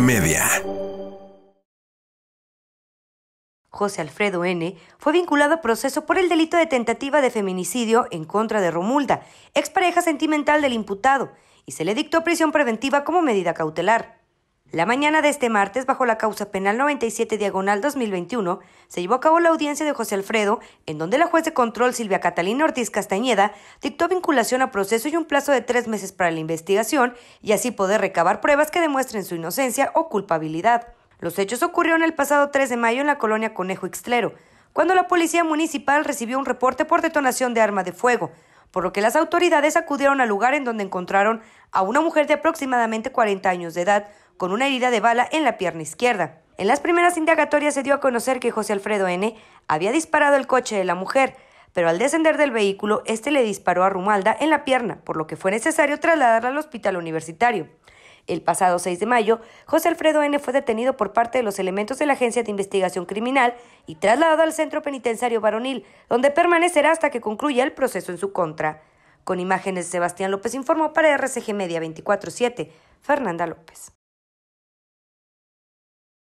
Media. José Alfredo N. fue vinculado a proceso por el delito de tentativa de feminicidio en contra de Romulda, expareja sentimental del imputado, y se le dictó prisión preventiva como medida cautelar. La mañana de este martes, bajo la causa penal 97 diagonal 2021, se llevó a cabo la audiencia de José Alfredo, en donde la juez de control Silvia Catalina Ortiz Castañeda dictó vinculación a proceso y un plazo de tres meses para la investigación y así poder recabar pruebas que demuestren su inocencia o culpabilidad. Los hechos ocurrieron el pasado 3 de mayo en la colonia Conejo Ixtlero, cuando la policía municipal recibió un reporte por detonación de arma de fuego, por lo que las autoridades acudieron al lugar en donde encontraron a una mujer de aproximadamente 40 años de edad con una herida de bala en la pierna izquierda. En las primeras indagatorias se dio a conocer que José Alfredo N. había disparado el coche de la mujer, pero al descender del vehículo, este le disparó a Rumalda en la pierna, por lo que fue necesario trasladarla al hospital universitario. El pasado 6 de mayo, José Alfredo N. fue detenido por parte de los elementos de la Agencia de Investigación Criminal y trasladado al Centro Penitenciario Varonil, donde permanecerá hasta que concluya el proceso en su contra. Con imágenes Sebastián López informó para RCG Media 24-7, Fernanda López.